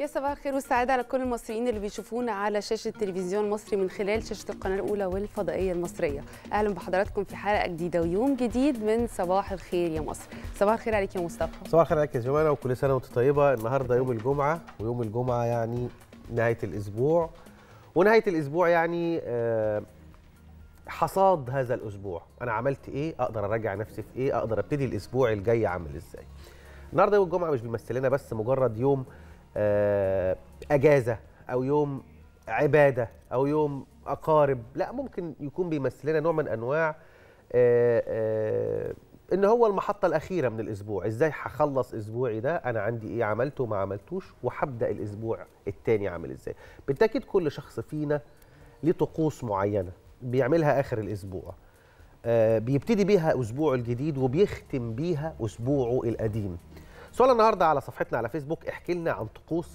يا صباح الخير والسعادة على كل المصريين اللي بيشوفونا على شاشة التلفزيون المصري من خلال شاشة القناة الأولى والفضائية المصرية أهلا بحضراتكم في حلقة جديدة ويوم جديد من صباح الخير يا مصر صباح الخير عليك يا مصطفى صباح الخير عليك يا جماله وكل سنة وأنت طيبة النهاردة يوم الجمعة ويوم الجمعة يعني نهاية الأسبوع ونهاية الأسبوع يعني آه، حصاد هذا الأسبوع أنا عملت إيه أقدر أراجع نفسي في إيه أقدر أبتدي الأسبوع الجاي عامل إزاي النهاردة يوم الجمعة مش بيمثل لنا بس مجرد يوم آه، اجازه او يوم عباده او يوم اقارب لا ممكن يكون بيمثل لنا نوع من انواع آه، آه، ان هو المحطه الاخيره من الاسبوع ازاي هخلص اسبوعي ده انا عندي ايه عملته وما عملتوش وهبدا الاسبوع التاني عامل ازاي بالتاكيد كل شخص فينا ليه طقوس معينه بيعملها اخر الاسبوع بيبتدي بيها اسبوعه الجديد وبيختم بيها اسبوعه القديم سؤال النهارده على صفحتنا على فيسبوك احكي لنا عن طقوس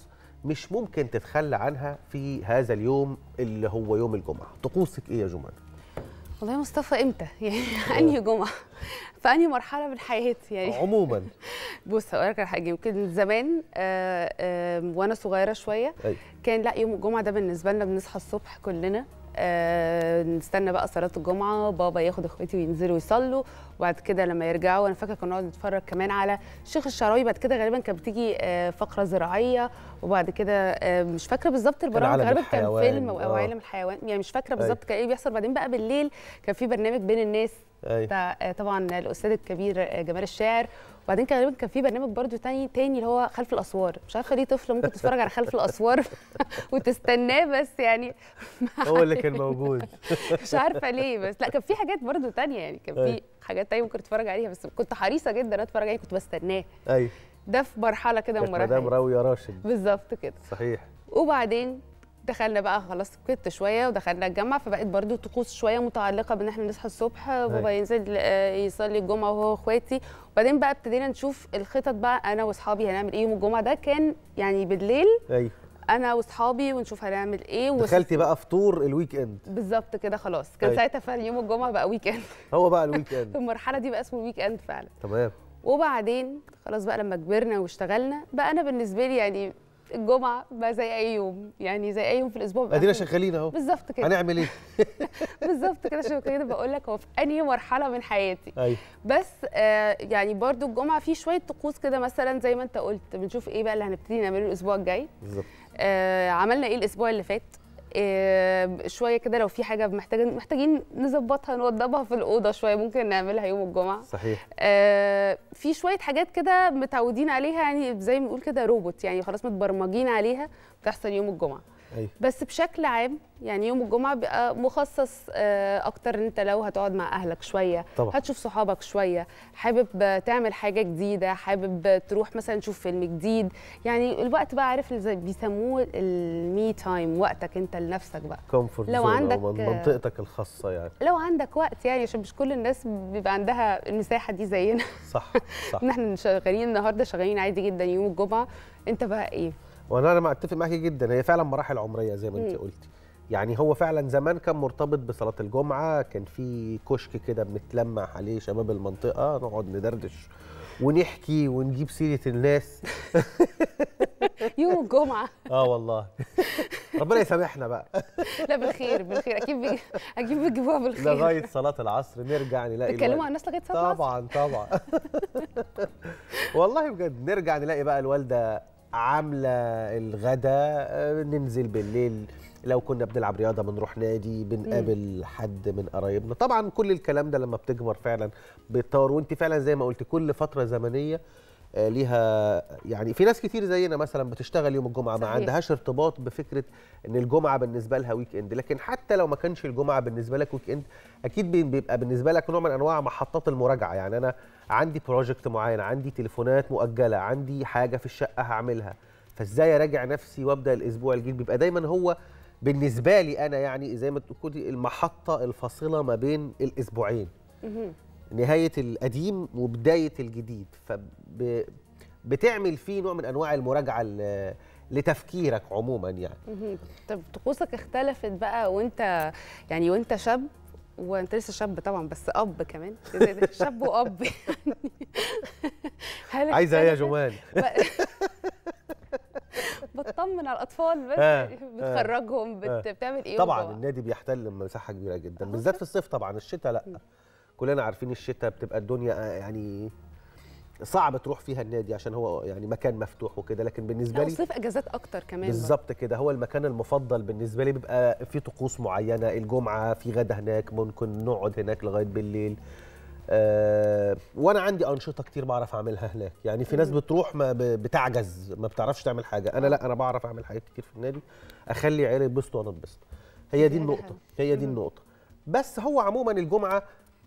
مش ممكن تتخلى عنها في هذا اليوم اللي هو يوم الجمعه طقوسك ايه يا جمعه والله يا مصطفى امتى يعني آه. انهي جمعه في انهي مرحله من حياتي يعني عموما بص هقول لك على حاجه يمكن زمان آآ آه، آآ وانا صغيره شويه أي. كان لا يوم الجمعه ده بالنسبه لنا بنصحى الصبح كلنا آه، نستنى بقى صلاه الجمعه بابا ياخد اخواتي وينزلوا يصلوا وبعد كده لما يرجعوا انا فاكره كنا نقعد نتفرج كمان على شيخ الشراوي بعد كده غالبا كانت بتيجي آه، فقره زراعيه وبعد كده آه، مش فاكره بالظبط البرامج غالبا كان فيلم او عالم الحيوان يعني مش فاكره أيوة. بالظبط كان ايه بيحصل بعدين بقى بالليل كان في برنامج بين الناس أيوة. آه، طبعا الاستاذ الكبير آه، جمال الشاعر وبعدين كان كان في برنامج برضو تاني تاني اللي هو خلف الاسوار مش عارفه ليه طفل ممكن تتفرج على خلف الاسوار وتستناه بس يعني هو اللي كان موجود مش عارفه ليه بس لا كان في حاجات برضو تانية يعني كان في أيوة. حاجات تانية ممكن تتفرج عليها بس كنت حريصه جدا اتفرج عليه كنت بستناه ايوه ده في مرحله كده من مراحل مدام يا راشد بالظبط كده صحيح وبعدين دخلنا بقى خلاص كت شويه ودخلنا الجامعه فبقت برده طقوس شويه متعلقه بان احنا نصحى الصبح أيوة. بابا ينزل آه، يصلي الجمعه وهو واخواتي وبعدين بقى ابتدينا نشوف الخطط بقى انا واصحابي هنعمل ايه يوم الجمعه ده كان يعني بالليل ايوه انا واصحابي ونشوف هنعمل ايه دخلتي بقى فطور الويك اند بالظبط كده خلاص كان أيوة. ساعتها فعلا يوم الجمعه بقى ويك اند هو بقى الويك اند المرحله دي بقى اسمه ويك اند فعلا تمام وبعدين خلاص بقى لما كبرنا واشتغلنا بقى انا بالنسبه لي يعني الجمعه بقى زي اي يوم يعني زي اي يوم في الاسبوع بقى ادينا شغالين اهو بالظبط كده هنعمل ايه بالظبط كده عشان كده بقول لك هو في انهي مرحله من حياتي أي. أيوه. بس آه يعني برضو الجمعه في شويه طقوس كده مثلا زي ما انت قلت بنشوف ايه بقى اللي هنبتدي نعمله الاسبوع الجاي بالظبط آه عملنا ايه الاسبوع اللي فات آه، شويه كده لو في حاجه محتاجه محتاجين نظبطها نوضبها في الاوضه شويه ممكن نعملها يوم الجمعه صحيح آه، في شويه حاجات كده متعودين عليها يعني زي ما نقول كده روبوت يعني خلاص متبرمجين عليها بتحصل يوم الجمعه أيه. بس بشكل عام يعني يوم الجمعه بيبقى مخصص آه، اكتر ان انت لو هتقعد مع اهلك شويه طبعا. هتشوف صحابك شويه حابب تعمل حاجه جديده حابب تروح مثلا تشوف فيلم جديد يعني الوقت بقى عارف اللي بيسموه المي تايم وقتك انت لنفسك بقى كومفورت لو عندك منطقتك الخاصه يعني لو عندك وقت يعني عشان مش كل الناس بيبقى عندها المساحه دي زينا صح صح احنا شغالين النهارده شغالين عادي جدا يوم الجمعه انت بقى ايه وانا انا اتفق معاكي جدا هي فعلا مراحل عمريه زي ما انت قلتي يعني هو فعلا زمان كان مرتبط بصلاه الجمعه كان في كشك كده بنتلمع عليه شباب المنطقه نقعد ندردش ونحكي ونجيب سيره الناس يوم الجمعه اه والله ربنا يسامحنا بقى لا بالخير بالخير اكيد بي... اكيد بتجيبوها بالخير لغايه صلاه العصر نرجع نلاقي بيتكلموا عن الناس لغايه صلاه العصر طبعا طبعا والله بجد نرجع نلاقي بقى الوالده عامله الغداء آه، ننزل بالليل لو كنا بنلعب رياضه بنروح نادي بنقابل حد من قرايبنا طبعا كل الكلام ده لما بتكبر فعلا بيتطور وانت فعلا زي ما قلت كل فتره زمنيه آه، ليها يعني في ناس كتير زينا مثلا بتشتغل يوم الجمعه صحيح. ما عندهاش ارتباط بفكره ان الجمعه بالنسبه لها ويك اند لكن حتى لو ما كانش الجمعه بالنسبه لك ويك اند اكيد بيبقى بالنسبه لك نوع من انواع محطات المراجعه يعني انا عندي بروجكت معين عندي تليفونات مؤجله عندي حاجه في الشقه هعملها فازاي اراجع نفسي وابدا الاسبوع الجديد بيبقى دايما هو بالنسبه لي انا يعني زي ما تقولي المحطه الفاصله ما بين الاسبوعين نهايه القديم وبدايه الجديد فبتعمل فيه نوع من انواع المراجعه لتفكيرك عموما يعني طب طقوسك اختلفت بقى وانت يعني وانت شاب وانت لسه شاب طبعا بس اب كمان شاب واب يعني عايزه ايه يا جمال بتطمن على الاطفال بس آه، آه. بتخرجهم بتعمل ايه طبعا النادي بيحتل مساحه كبيره جدا آه. بالذات في الصيف طبعا الشتاء لا كلنا عارفين الشتاء بتبقى الدنيا آه، يعني صعب تروح فيها النادي عشان هو يعني مكان مفتوح وكده لكن بالنسبه لي صيف اجازات اكتر كمان بالظبط كده هو المكان المفضل بالنسبه لي بيبقى في طقوس معينه الجمعه في غدا هناك ممكن نقعد هناك لغايه بالليل أه وانا عندي انشطه كتير بعرف اعملها هناك يعني في ناس بتروح ما بتعجز ما بتعرفش تعمل حاجه انا آه. لا انا بعرف اعمل حاجات كتير في النادي اخلي عيالي يتبسطوا وانا اتبسط هي دي النقطه هي دي النقطه بس هو عموما الجمعه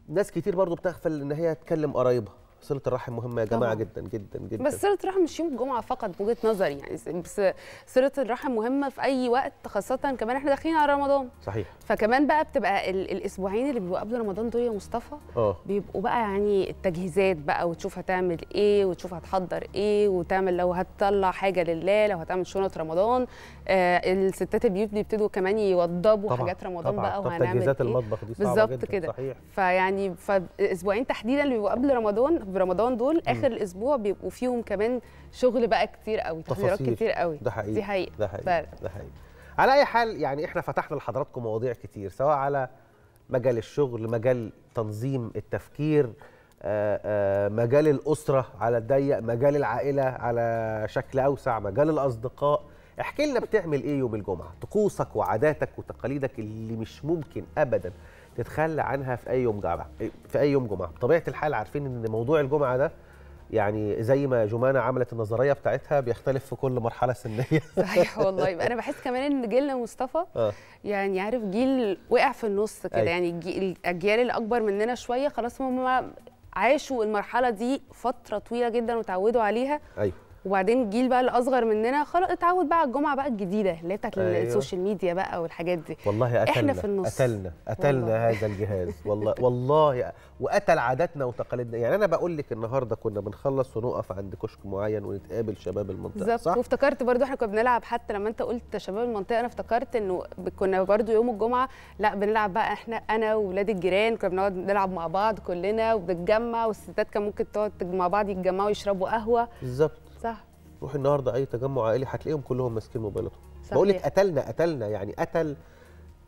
ناس كتير برضو بتغفل ان هي تكلم قرايبها صله الرحم مهمه يا جماعه طبعا. جدا جدا جدا بس صله الرحم مش يوم الجمعه فقط بوجهه نظري يعني بس صله الرحم مهمه في اي وقت خاصه كمان احنا داخلين على رمضان صحيح فكمان بقى بتبقى ال الاسبوعين اللي بيبقوا قبل رمضان دول يا مصطفى اه بيبقوا بقى يعني التجهيزات بقى وتشوف هتعمل ايه وتشوف هتحضر ايه وتعمل لو هتطلع حاجه لله لو هتعمل شنط رمضان آه الستات البيوت بيبتدوا كمان يوضبوا طبعا. حاجات رمضان طبعا. بقى وهنعمل تجهيزات إيه؟ المطبخ دي صعبه بالظبط كده صحيح فيعني فاسبوعين تحديدا اللي بيبقوا قبل رمضان في رمضان دول اخر م. الاسبوع بيبقوا فيهم كمان شغل بقى كتير قوي تحضيرات كتير قوي ده حقيقي دي حقيقه ده حقيقي ده حقيقي على اي حال يعني احنا فتحنا لحضراتكم مواضيع كتير سواء على مجال الشغل مجال تنظيم التفكير آه، آه، مجال الاسره على الضيق مجال العائله على شكل اوسع مجال الاصدقاء احكي لنا بتعمل ايه يوم الجمعه طقوسك وعاداتك وتقاليدك اللي مش ممكن ابدا تتخلى عنها في اي يوم جمعه في اي يوم جمعه بطبيعه الحال عارفين ان موضوع الجمعه ده يعني زي ما جمانة عملت النظرية بتاعتها بيختلف في كل مرحلة سنية صحيح والله أنا بحس كمان إن جيلنا مصطفى آه. يعني عارف جيل وقع في النص كده أي. أيوه. يعني الأجيال اللي أكبر مننا شوية خلاص هم عاشوا المرحلة دي فترة طويلة جدا وتعودوا عليها أيوه وبعدين الجيل بقى الاصغر مننا خلاص اتعود بقى على الجمعه بقى الجديده اللي هي بتاعت أيوه. السوشيال ميديا بقى والحاجات دي والله قتلنا احنا في النص قتلنا قتلنا هذا الجهاز والله والله وقتل عاداتنا وتقاليدنا يعني انا بقول لك النهارده كنا بنخلص ونقف عند كشك معين ونتقابل شباب المنطقه بالظبط صح وافتكرت برضو احنا كنا بنلعب حتى لما انت قلت شباب المنطقه انا افتكرت انه كنا برضو يوم الجمعه لا بنلعب بقى احنا انا واولاد الجيران كنا بنقعد نلعب مع بعض كلنا وبنتجمع والستات كان ممكن تقعد مع بعض يتجمعوا يشربوا قهوه بالظبط صح روح النهارده اي تجمع عائلي هتلاقيهم كلهم ماسكين موبايلاتهم بقول لك قتلنا قتلنا يعني قتل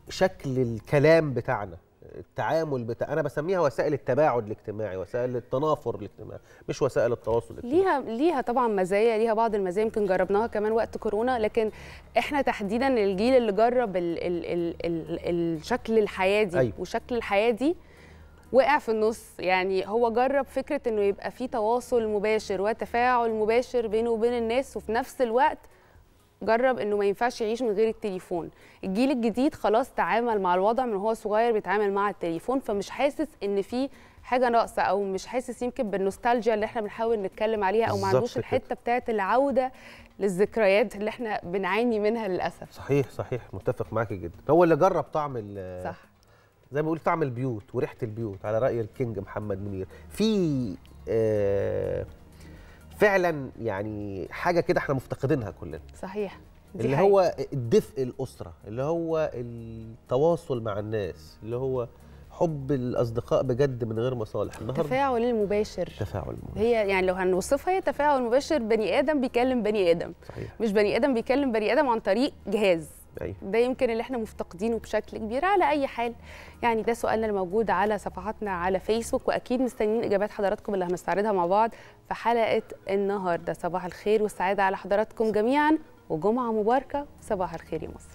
شكل الكلام بتاعنا التعامل بتاع انا بسميها وسائل التباعد الاجتماعي وسائل التنافر الاجتماعي مش وسائل التواصل الاجتماعي ليها ليها طبعا مزايا ليها بعض المزايا يمكن جربناها كمان وقت كورونا لكن احنا تحديدا الجيل اللي جرب الـ الـ الـ الـ الشكل الحياه دي أيوه. وشكل الحياه دي وقع في النص يعني هو جرب فكره انه يبقى في تواصل مباشر وتفاعل مباشر بينه وبين الناس وفي نفس الوقت جرب انه ما ينفعش يعيش من غير التليفون الجيل الجديد خلاص تعامل مع الوضع من هو صغير بيتعامل مع التليفون فمش حاسس ان في حاجه ناقصه او مش حاسس يمكن بالنوستالجيا اللي احنا بنحاول نتكلم عليها او ما عندوش الحته بتاعت العوده للذكريات اللي احنا بنعاني منها للاسف صحيح صحيح متفق معاكي جدا هو اللي جرب طعم صح زي ما بقول طعم البيوت وريحه البيوت على راي الكينج محمد منير في آه، فعلا يعني حاجه كده احنا مفتقدينها كلنا صحيح دي اللي حقيقة. هو دفء الاسره اللي هو التواصل مع الناس اللي هو حب الاصدقاء بجد من غير مصالح النهارده التفاعل المباشر التفاعل المباشر. هي يعني لو هنوصفها هي تفاعل مباشر بني ادم بيكلم بني ادم صحيح. مش بني ادم بيكلم بني ادم عن طريق جهاز أيوة. ده يمكن اللي احنا مفتقدينه بشكل كبير على اي حال يعني ده سؤالنا الموجود على صفحاتنا على فيسبوك واكيد مستنيين اجابات حضراتكم اللي هنستعرضها مع بعض في حلقه النهارده صباح الخير والسعاده على حضراتكم جميعا وجمعه مباركه صباح الخير يا مصر